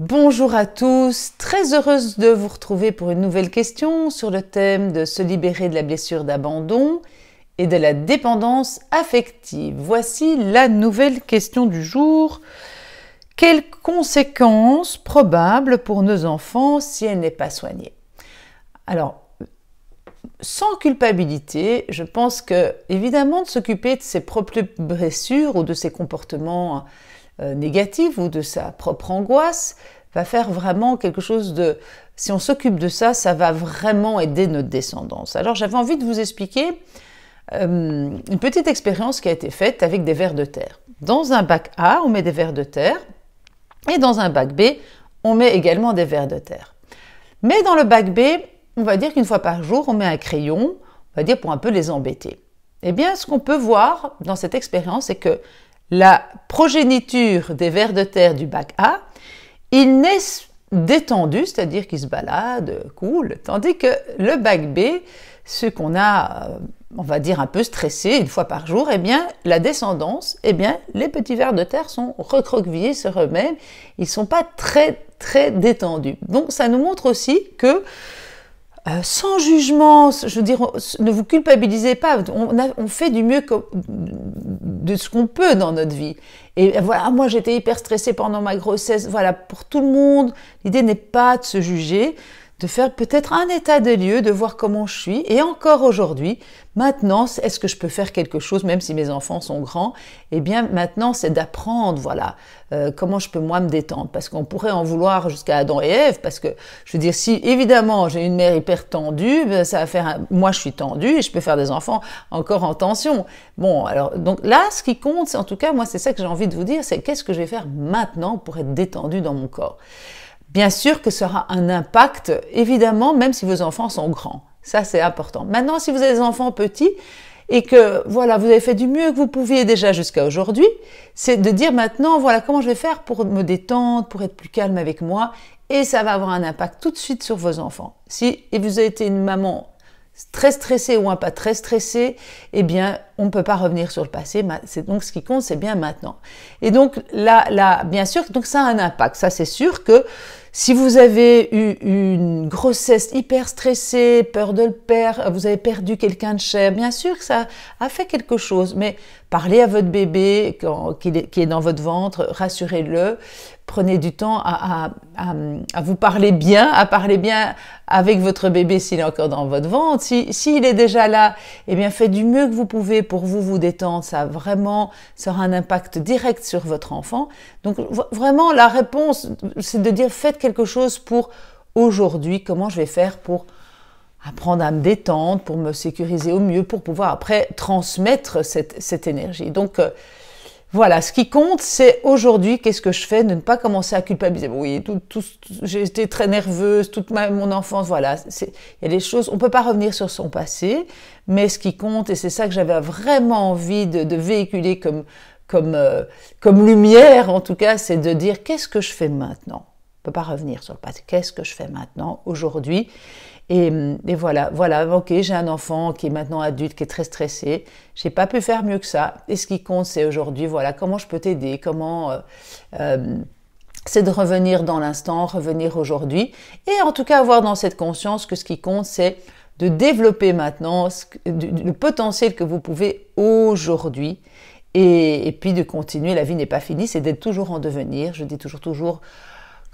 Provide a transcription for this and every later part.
Bonjour à tous, très heureuse de vous retrouver pour une nouvelle question sur le thème de se libérer de la blessure d'abandon et de la dépendance affective. Voici la nouvelle question du jour. Quelles conséquences probables pour nos enfants si elle n'est pas soignée Alors, sans culpabilité, je pense que évidemment de s'occuper de ses propres blessures ou de ses comportements euh, négative ou de sa propre angoisse, va faire vraiment quelque chose de... Si on s'occupe de ça, ça va vraiment aider notre descendance. Alors j'avais envie de vous expliquer euh, une petite expérience qui a été faite avec des vers de terre. Dans un bac A, on met des vers de terre, et dans un bac B, on met également des vers de terre. Mais dans le bac B, on va dire qu'une fois par jour, on met un crayon, on va dire pour un peu les embêter. Eh bien, ce qu'on peut voir dans cette expérience, c'est que la progéniture des vers de terre du bac A, ils naissent détendus, c'est-à-dire qu'ils se baladent, cool, tandis que le bac B, ce qu'on a, euh, on va dire, un peu stressé une fois par jour, eh bien, la descendance, eh bien, les petits vers de terre sont recroquevillés sur eux-mêmes, ils sont pas très, très détendus. Donc, ça nous montre aussi que euh, sans jugement, je veux dire, ne vous culpabilisez pas, on, on fait du mieux que, de ce qu'on peut dans notre vie. Et voilà, moi j'étais hyper stressée pendant ma grossesse, voilà, pour tout le monde, l'idée n'est pas de se juger, de faire peut-être un état de lieux, de voir comment je suis. Et encore aujourd'hui, maintenant, est-ce que je peux faire quelque chose, même si mes enfants sont grands Eh bien, maintenant, c'est d'apprendre, voilà, euh, comment je peux moi me détendre. Parce qu'on pourrait en vouloir jusqu'à Adam et Ève, parce que, je veux dire, si évidemment j'ai une mère hyper tendue, ben, ça va faire, moi je suis tendue et je peux faire des enfants encore en tension. Bon, alors, donc là, ce qui compte, c'est en tout cas, moi, c'est ça que j'ai envie de vous dire, c'est qu'est-ce que je vais faire maintenant pour être détendue dans mon corps. Bien sûr que ça aura un impact, évidemment, même si vos enfants sont grands. Ça, c'est important. Maintenant, si vous avez des enfants petits et que, voilà, vous avez fait du mieux que vous pouviez déjà jusqu'à aujourd'hui, c'est de dire maintenant, voilà, comment je vais faire pour me détendre, pour être plus calme avec moi, et ça va avoir un impact tout de suite sur vos enfants. Si et vous avez été une maman très stressée ou un pas très stressé, eh bien, on ne peut pas revenir sur le passé. C'est donc ce qui compte, c'est bien maintenant. Et donc là, bien sûr, donc ça a un impact. Ça, c'est sûr que si vous avez eu une grossesse hyper stressée, peur de le perdre, vous avez perdu quelqu'un de cher, bien sûr que ça a fait quelque chose. Mais parlez à votre bébé qui est dans votre ventre, rassurez-le, prenez du temps à, vous parler bien, à parler bien avec votre bébé s'il est encore dans votre ventre. S'il si, est déjà là, eh bien faites du mieux que vous pouvez pour vous vous détendre, ça vraiment sera un impact direct sur votre enfant. Donc vraiment la réponse, c'est de dire faites quelque chose pour aujourd'hui, comment je vais faire pour apprendre à me détendre, pour me sécuriser au mieux, pour pouvoir après transmettre cette, cette énergie. Donc euh, voilà, ce qui compte, c'est aujourd'hui, qu'est-ce que je fais, de ne pas commencer à culpabiliser. oui, j'ai été très nerveuse toute ma, mon enfance, voilà. Il y a des choses, on ne peut pas revenir sur son passé, mais ce qui compte, et c'est ça que j'avais vraiment envie de, véhiculer comme, comme, euh, comme lumière, en tout cas, c'est de dire qu'est-ce que je fais maintenant. On ne peut pas revenir sur le passé, qu'est-ce que je fais maintenant, aujourd'hui Mm, et, voilà, voilà, ok, j'ai un enfant qui est maintenant adulte, qui est très stressé. J'ai pas pu faire mieux que ça. Et ce qui compte, c'est aujourd'hui, voilà, comment je peux t'aider, comment. Euh, euh, c'est de revenir dans l'instant, revenir aujourd'hui, et en tout cas avoir dans cette conscience que ce qui compte, c'est de développer maintenant le potentiel que vous pouvez aujourd'hui. et, puis de continuer, la vie n'est pas finie, c'est d'être toujours en devenir. Je dis toujours, toujours,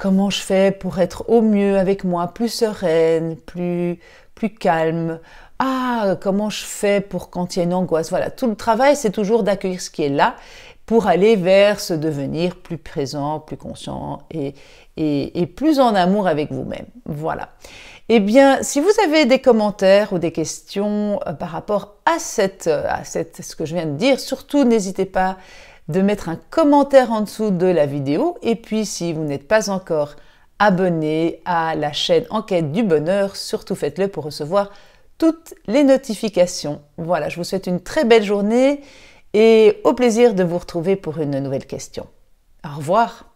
comment je fais pour être au mieux avec moi, plus sereine, plus, plus calme Ah, comment je fais pour quand il y a une angoisse Voilà, tout le travail, c'est toujours d'accueillir ce qui est là pour aller vers ce devenir plus présent, plus conscient et, plus en amour avec vous-même. Voilà. Eh bien, si vous avez des commentaires ou des questions euh, par rapport à, cette, euh, à cette, ce que je viens de dire, surtout n'hésitez pas de mettre un commentaire en dessous de la vidéo. Et puis, si vous n'êtes pas encore abonné à la chaîne Enquête du Bonheur, surtout faites-le pour recevoir toutes les notifications. Voilà, je vous souhaite une très belle journée et au plaisir de vous retrouver pour une nouvelle question. Au revoir